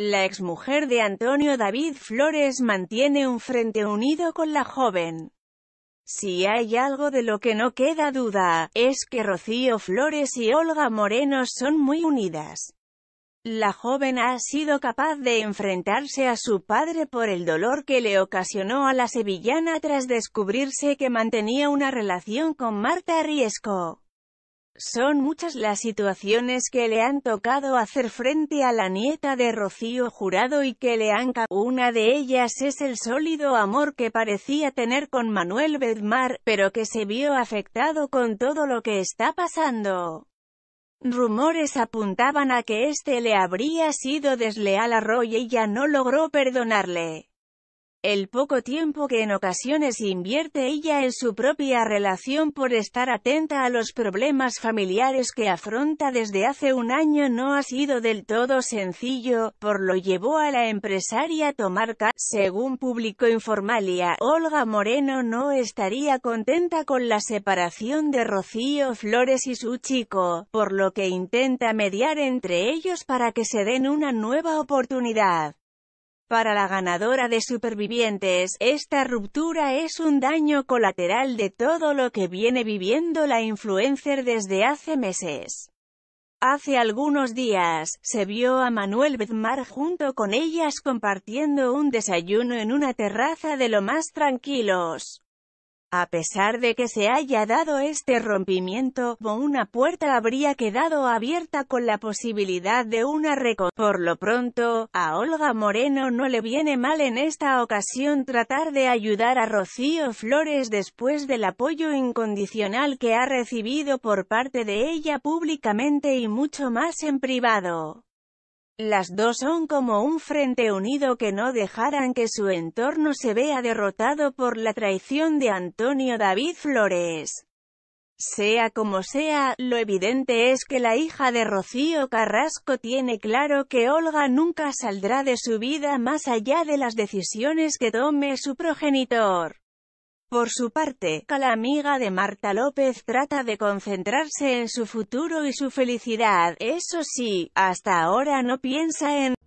La exmujer de Antonio David Flores mantiene un frente unido con la joven. Si hay algo de lo que no queda duda, es que Rocío Flores y Olga Moreno son muy unidas. La joven ha sido capaz de enfrentarse a su padre por el dolor que le ocasionó a la sevillana tras descubrirse que mantenía una relación con Marta Riesco. Son muchas las situaciones que le han tocado hacer frente a la nieta de Rocío Jurado y que le han Una de ellas es el sólido amor que parecía tener con Manuel Bedmar, pero que se vio afectado con todo lo que está pasando. Rumores apuntaban a que este le habría sido desleal a Roy y ya no logró perdonarle el poco tiempo que en ocasiones invierte ella en su propia relación por estar atenta a los problemas familiares que afronta desde hace un año no ha sido del todo sencillo, por lo llevó a la empresaria Tomarca, tomar Según publicó Informalia, Olga Moreno no estaría contenta con la separación de Rocío Flores y su chico, por lo que intenta mediar entre ellos para que se den una nueva oportunidad. Para la ganadora de Supervivientes, esta ruptura es un daño colateral de todo lo que viene viviendo la influencer desde hace meses. Hace algunos días, se vio a Manuel Bedmar junto con ellas compartiendo un desayuno en una terraza de lo más tranquilos. A pesar de que se haya dado este rompimiento, una puerta habría quedado abierta con la posibilidad de una recon. Por lo pronto, a Olga Moreno no le viene mal en esta ocasión tratar de ayudar a Rocío Flores después del apoyo incondicional que ha recibido por parte de ella públicamente y mucho más en privado. Las dos son como un frente unido que no dejarán que su entorno se vea derrotado por la traición de Antonio David Flores. Sea como sea, lo evidente es que la hija de Rocío Carrasco tiene claro que Olga nunca saldrá de su vida más allá de las decisiones que tome su progenitor. Por su parte, la amiga de Marta López trata de concentrarse en su futuro y su felicidad, eso sí, hasta ahora no piensa en